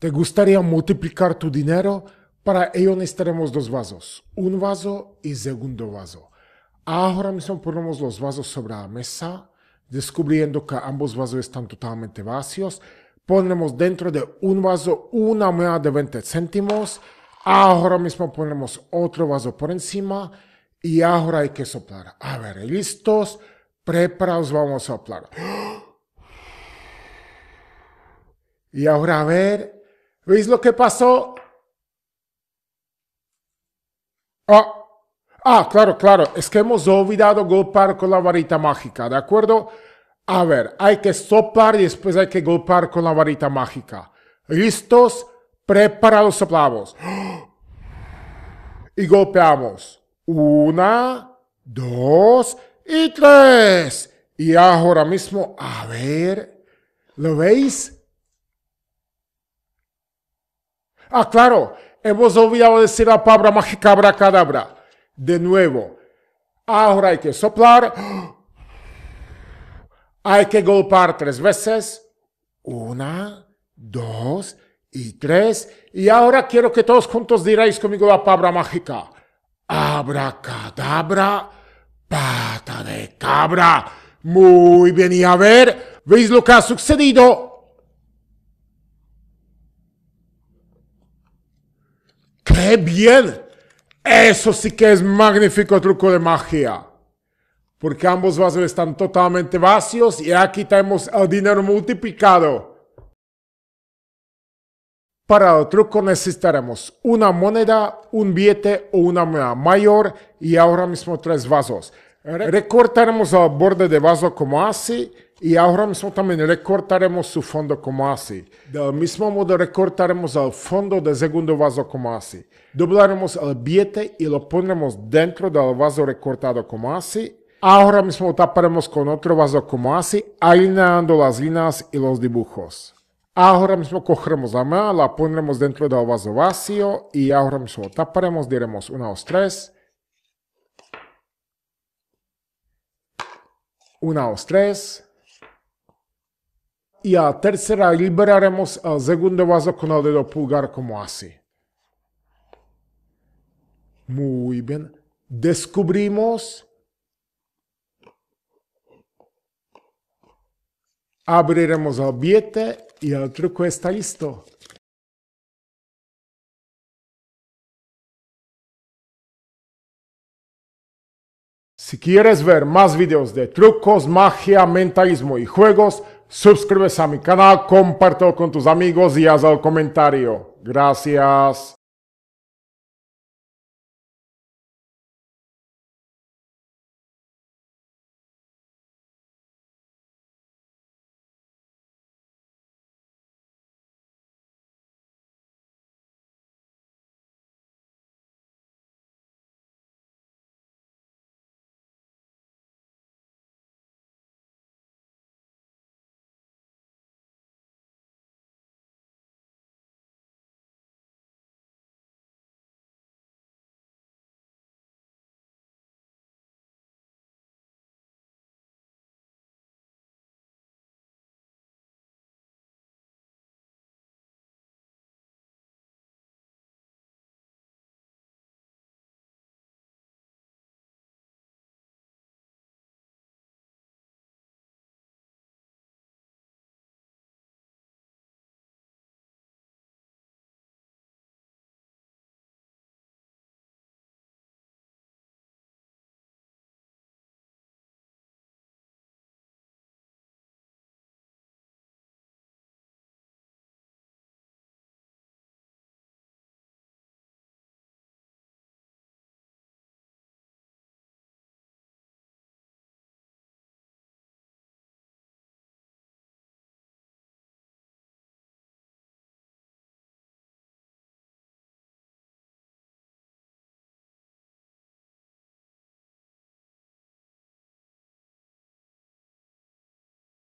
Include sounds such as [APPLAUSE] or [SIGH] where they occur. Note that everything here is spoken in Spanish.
¿Te gustaría multiplicar tu dinero? Para ello necesitaremos dos vasos, un vaso y segundo vaso. Ahora mismo ponemos los vasos sobre la mesa, descubriendo que ambos vasos están totalmente vacíos. Ponemos dentro de un vaso una moneda de 20 céntimos. Ahora mismo ponemos otro vaso por encima y ahora hay que soplar. A ver, listos, preparados, vamos a soplar. [GASPS] Y ahora a ver, ¿Veis lo que pasó? Ah, ah, claro, claro, es que hemos olvidado golpear con la varita mágica, ¿de acuerdo? A ver, hay que soplar y después hay que golpear con la varita mágica. ¿Listos? Preparados, soplamos. Y golpeamos. Una, dos y tres. Y ahora mismo, a ver, ¿lo veis? Ah, claro, hemos olvidado decir la palabra mágica abracadabra. De nuevo, ahora hay que soplar. [GASPS] Hay que golpear tres veces. Una, dos y tres. Y ahora quiero que todos juntos diráis conmigo la palabra mágica. Abracadabra, pata de cabra. Muy bien, y a ver, ¿veis lo que ha sucedido? ¡Qué bien! Eso sí que es magnífico truco de magia. Porque ambos vasos están totalmente vacíos y aquí tenemos el dinero multiplicado. Para el truco necesitaremos una moneda, un billete o una moneda mayor y ahora mismo tres vasos. Recortaremos el borde de vaso como así y ahora mismo también recortaremos su fondo como así. Del mismo modo recortaremos el fondo del segundo vaso como así. Doblaremos el billete y lo pondremos dentro del vaso recortado como así. Ahora mismo taparemos con otro vaso como así, alineando las líneas y los dibujos. Ahora mismo cogeremos la mano, la pondremos dentro del vaso vacío y ahora mismo taparemos, diremos 1, 2, 3. 1, 2, 3 y a tercera liberaremos el segundo vaso con el dedo pulgar como así. Muy bien. Descubrimos. Abriremos el billete y el truco está listo. Si quieres ver más videos de trucos, magia, mentalismo y juegos, Suscríbete a mi canal, compártelo con tus amigos y haz el comentario. Gracias.